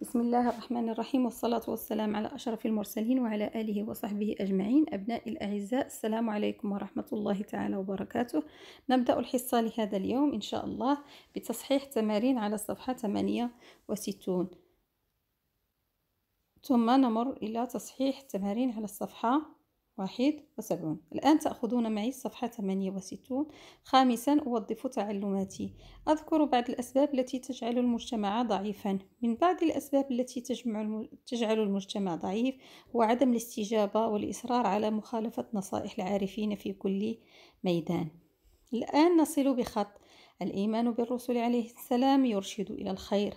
بسم الله الرحمن الرحيم والصلاة والسلام على أشرف المرسلين وعلى آله وصحبه أجمعين أبنائي الأعزاء السلام عليكم ورحمة الله تعالى وبركاته نبدأ الحصة لهذا اليوم إن شاء الله بتصحيح تمارين على الصفحة 68 ثم نمر إلى تصحيح التمارين على الصفحة واحد وسبعون الآن تأخذون معي الصفحة 68 خامسا أوظف تعلماتي أذكر بعض الأسباب التي تجعل المجتمع ضعيفا من بعض الأسباب التي تجمع تجعل المجتمع ضعيف هو عدم الاستجابة والإصرار على مخالفة نصائح العارفين في كل ميدان الآن نصل بخط الإيمان بالرسل عليه السلام يرشد إلى الخير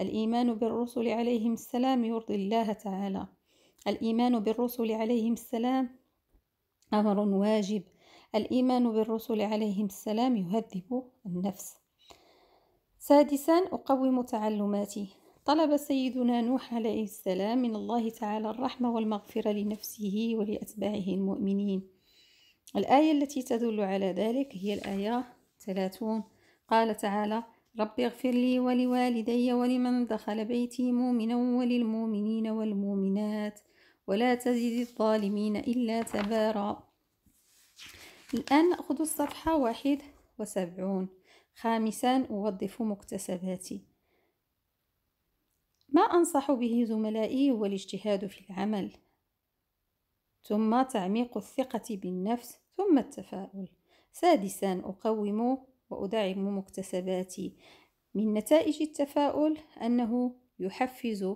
الإيمان بالرسل عليهم السلام يرضي الله تعالى الإيمان بالرسل عليهم السلام أمر واجب الإيمان بالرسل عليهم السلام يهذب النفس سادسا أقوم تعلماتي طلب سيدنا نوح عليه السلام من الله تعالى الرحمة والمغفرة لنفسه ولأتباعه المؤمنين الآية التي تدل على ذلك هي الآية 30 قال تعالى رب اغفر لي ولوالدي ولمن دخل بيتي مؤمنا وللمؤمنين والمؤمنات ولا تزد الظالمين إلا تبارا الآن نأخذ الصفحة واحد وسبعون خامسا أوظف مكتسباتي ما أنصح به زملائي هو الاجتهاد في العمل ثم تعميق الثقة بالنفس ثم التفاؤل سادسا أقوم وأدعم مكتسباتي من نتائج التفاؤل أنه يحفز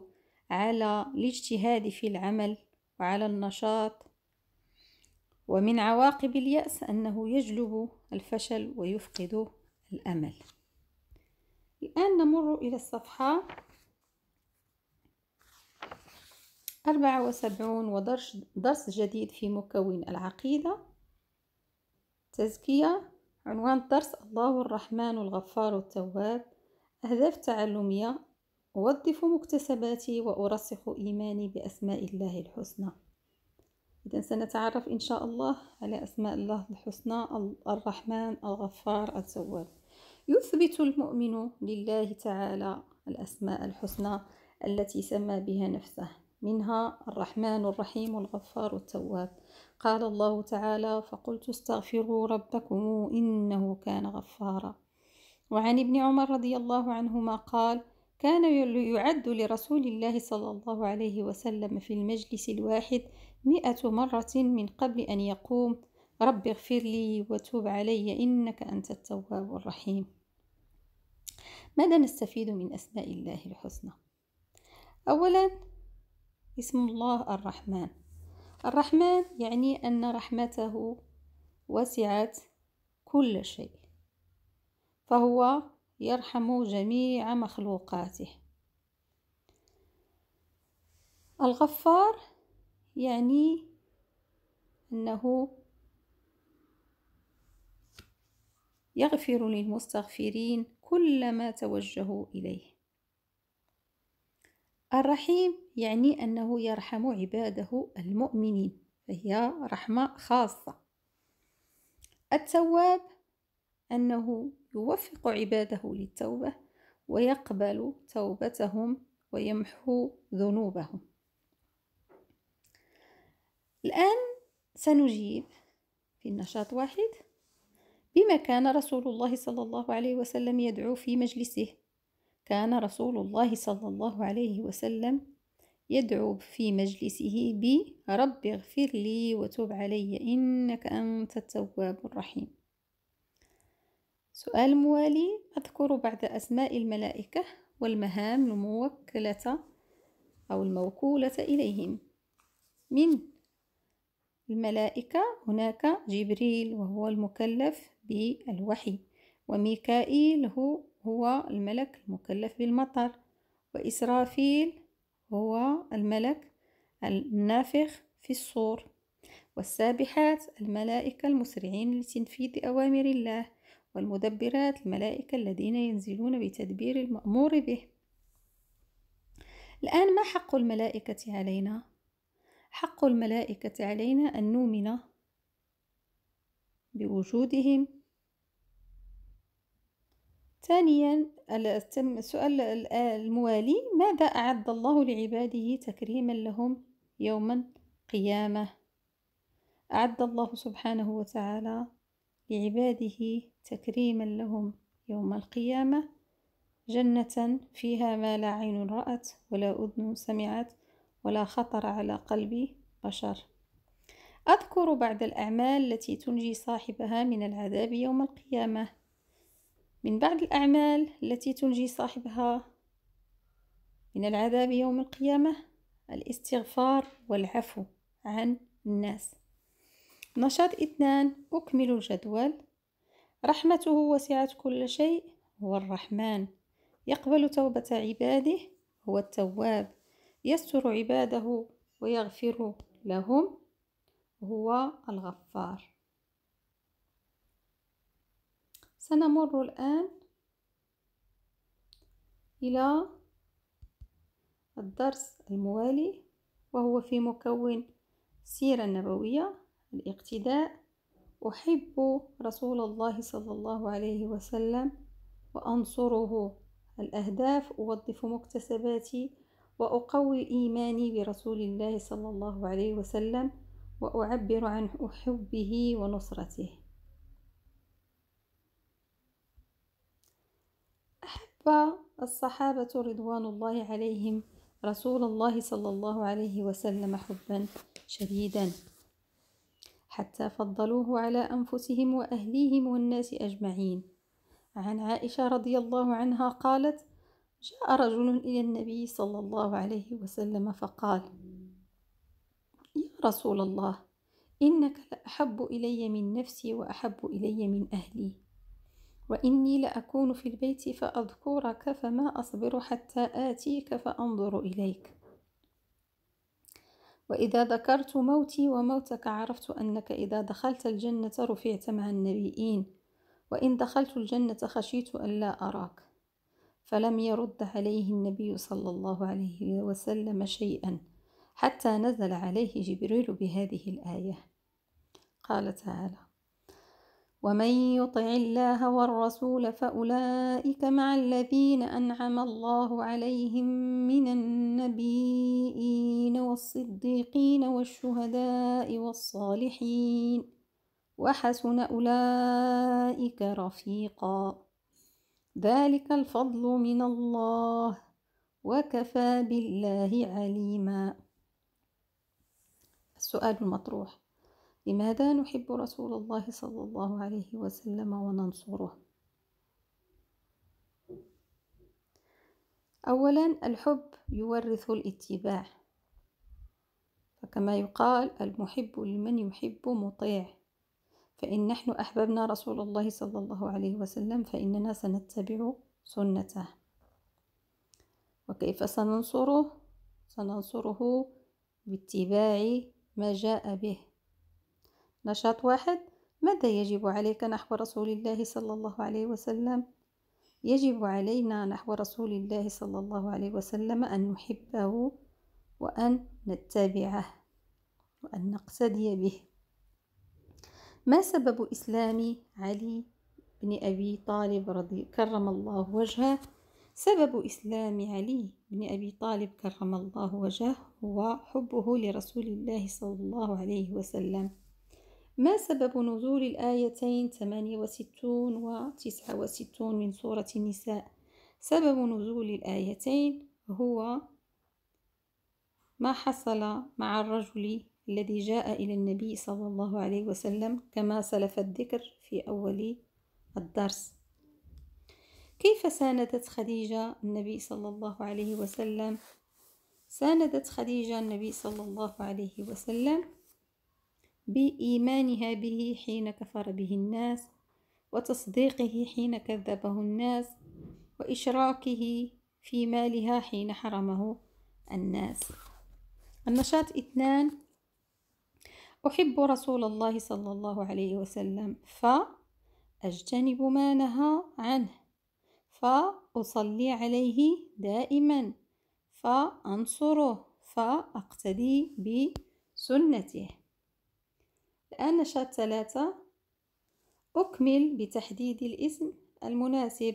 على الاجتهاد في العمل وعلى النشاط ومن عواقب اليأس أنه يجلب الفشل ويفقد الأمل الآن نمر إلى الصفحة 74 ودرس جديد في مكون العقيدة تزكية عنوان الدرس الله الرحمن الغفار التواب أهداف تعلمية أوظف مكتسباتي وأرسخ إيماني بأسماء الله الحسنى إذا سنتعرف إن شاء الله على أسماء الله الحسنى الرحمن الغفار التواب يثبت المؤمن لله تعالى الأسماء الحسنى التي سمى بها نفسه منها الرحمن الرحيم الغفار التواب قال الله تعالى فقلت استغفروا ربكم إنه كان غفارا وعن ابن عمر رضي الله عنهما قال كان يعد لرسول الله صلى الله عليه وسلم في المجلس الواحد مئة مرة من قبل أن يقوم رب اغفر لي وتوب علي إنك أنت التواب الرحيم ماذا نستفيد من أسماء الله الحسنى؟ أولا اسم الله الرحمن الرحمن يعني أن رحمته وسعت كل شيء فهو يرحم جميع مخلوقاته الغفار يعني أنه يغفر للمستغفرين كل ما توجهوا إليه الرحيم يعني أنه يرحم عباده المؤمنين فهي رحمة خاصة التواب أنه يوفق عباده للتوبة ويقبل توبتهم ويمحو ذنوبهم الآن سنجيب في النشاط واحد بما كان رسول الله صلى الله عليه وسلم يدعو في مجلسه كان رسول الله صلى الله عليه وسلم يدعو في مجلسه برب اغفر لي وتب علي إنك أنت التواب الرحيم سؤال موالي أذكر بعد أسماء الملائكة والمهام الموكلة أو الموكولة إليهم من الملائكة هناك جبريل وهو المكلف بالوحي وميكائيل هو, هو الملك المكلف بالمطر وإسرافيل هو الملك النافخ في الصور والسابحات الملائكة المسرعين لتنفيذ أوامر الله والمدبرات الملائكة الذين ينزلون بتدبير المأمور به الآن ما حق الملائكة علينا؟ حق الملائكة علينا أن نؤمن بوجودهم ثانيا السؤال الموالي ماذا أعد الله لعباده تكريما لهم يوم القيامة أعد الله سبحانه وتعالى لعباده تكريما لهم يوم القيامة جنة فيها ما لا عين رأت ولا أذن سمعت ولا خطر على قلب بشر أذكر بعض الأعمال التي تنجي صاحبها من العذاب يوم القيامة من بعض الأعمال التي تنجي صاحبها من العذاب يوم القيامة الاستغفار والعفو عن الناس نشاط اثنان أكمل الجدول رحمته وسعت كل شيء هو الرحمن يقبل توبة عباده هو التواب يستر عباده ويغفر لهم هو الغفار سنمر الآن إلى الدرس الموالي وهو في مكون سيرة النبوية الاقتداء أحب رسول الله صلى الله عليه وسلم وأنصره الأهداف أوظف مكتسباتي وأقوي إيماني برسول الله صلى الله عليه وسلم وأعبر عن حبه ونصرته أحب الصحابة رضوان الله عليهم رسول الله صلى الله عليه وسلم حبا شديدا حتى فضلوه على أنفسهم وأهليهم والناس أجمعين عن عائشة رضي الله عنها قالت جاء رجل إلى النبي صلى الله عليه وسلم فقال يا رسول الله إنك لأحب إلي من نفسي وأحب إلي من أهلي وإني لأكون في البيت فأذكرك فما أصبر حتى آتيك فأنظر إليك وإذا ذكرت موتي وموتك عرفت أنك إذا دخلت الجنة رفعت مع النبيين وإن دخلت الجنة خشيت ألا أراك فلم يرد عليه النبي صلى الله عليه وسلم شيئا حتى نزل عليه جبريل بهذه الآية قال تعالى ومن يطع الله والرسول فأولئك مع الذين أنعم الله عليهم من النبيين والصديقين والشهداء والصالحين وحسن أولئك رفيقا ذلك الفضل من الله وكفى بالله عليما السؤال المطروح لماذا نحب رسول الله صلى الله عليه وسلم وننصره اولا الحب يورث الاتباع فكما يقال المحب لمن يحب مطيع فإن نحن أحببنا رسول الله صلى الله عليه وسلم فإننا سنتبع سنته وكيف سننصره سننصره باتباع ما جاء به نشاط واحد ماذا يجب عليك نحو رسول الله صلى الله عليه وسلم يجب علينا نحو رسول الله صلى الله عليه وسلم أن نحبه وأن نتبعه وأن نقتدي به ما سبب إسلام علي بن أبي طالب رضي كرم الله وجهه سبب إسلام علي بن أبي طالب كرم الله وجهه هو حبه لرسول الله صلى الله عليه وسلم ما سبب نزول الآيتين 68 و 69 من سورة النساء؟ سبب نزول الآيتين هو ما حصل مع الرجل الذي جاء إلى النبي صلى الله عليه وسلم كما سلف الذكر في أول الدرس كيف ساندت خديجة النبي صلى الله عليه وسلم ساندت خديجة النبي صلى الله عليه وسلم بإيمانها به حين كفر به الناس وتصديقه حين كذبه الناس وإشراكه في مالها حين حرمه الناس النشاط اثنان أحب رسول الله صلى الله عليه وسلم فأجتنب ما نهى عنه فأصلي عليه دائما فأنصره فأقتدي بسنته الآن نشاط ثلاثة أكمل بتحديد الاسم المناسب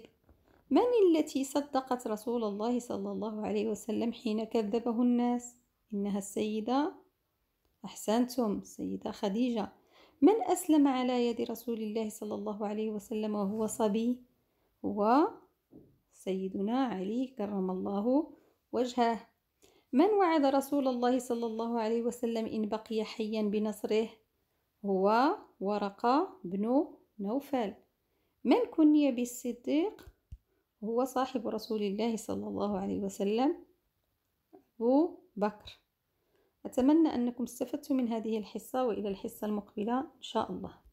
من التي صدقت رسول الله صلى الله عليه وسلم حين كذبه الناس إنها السيدة أحسنتم السيدة خديجة من أسلم على يد رسول الله صلى الله عليه وسلم وهو صبي هو سيدنا علي كرم الله وجهه من وعد رسول الله صلى الله عليه وسلم إن بقي حيا بنصره هو ورقة بن نوفل من كني بالصديق هو صاحب رسول الله صلى الله عليه وسلم أبو بكر أتمنى أنكم استفدتم من هذه الحصة وإلى الحصة المقبلة إن شاء الله